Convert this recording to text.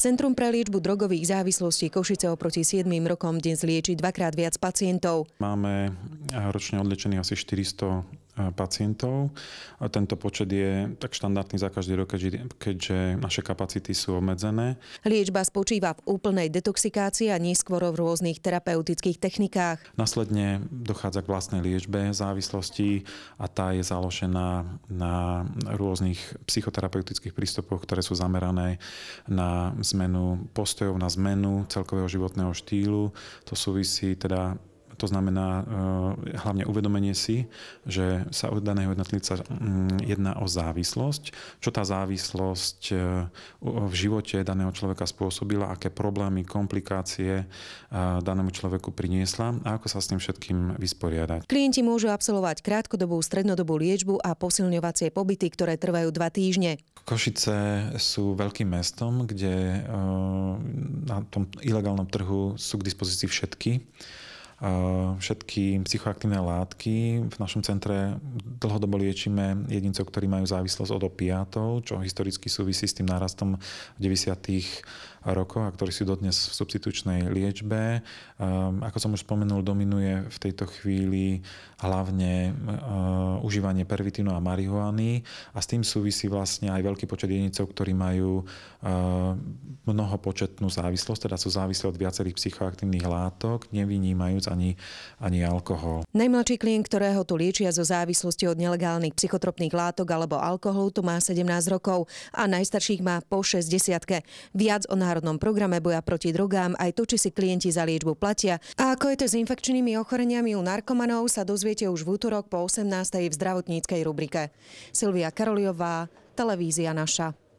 Centrum pre liečbu drogových závislostí Košice oproti 7 rokom dnes lieči dvakrát viac pacientov. Máme ročne odliečených asi 400 pacientov. A tento počet je tak štandardný za každý rok, keďže naše kapacity sú obmedzené. Liečba spočíva v úplnej detoxikácii a neskôr v rôznych terapeutických technikách. Následne dochádza k vlastnej liečbe závislosti a tá je založená na rôznych psychoterapeutických prístupoch, ktoré sú zamerané na zmenu postojov, na zmenu celkového životného štýlu. To súvisí teda to znamená e, hlavne uvedomenie si, že sa od daného jednotlivca mm, jedná o závislosť, čo tá závislosť e, v živote daného človeka spôsobila, aké problémy, komplikácie e, danému človeku priniesla a ako sa s tým všetkým vysporiadať. Klienti môžu absolvovať krátkodobú, strednodobú liečbu a posilňovacie pobyty, ktoré trvajú dva týždne. Košice sú veľkým mestom, kde na tom ilegálnom trhu sú k dispozícii všetky Ehm, všetky psychoaktívne látky. V našom centre dlhodobo liečíme jedincov, ktorí majú závislosť od opiátov, čo historicky súvisí s tým nárastom v 90 rokov a ktorí sú dodnes v substitučnej liečbe. Ehm, ako som už spomenul, dominuje v tejto chvíli hlavne ehm, užívanie pervitinu a marihuany a s tým súvisí vlastne aj veľký počet jedincov, ktorí majú ehm, mnohopočetnú závislosť, teda sú závislí od viacerých psychoaktívnych látok, nevynímajúc ani, ani alkohol. Najmladší klient, ktorého tu liečia zo závislosti od nelegálnych psychotropných látok alebo alkoholu, tu má 17 rokov a najstarších má po 60. Viac o nás národnom programe boja proti drogám, aj to, či si klienti za liečbu platia. A ako je to s infekčnými ochoreniami u narkomanov, sa dozviete už v útorok po 18. v zdravotníckej rubrike. Silvia Karoliová, televízia naša.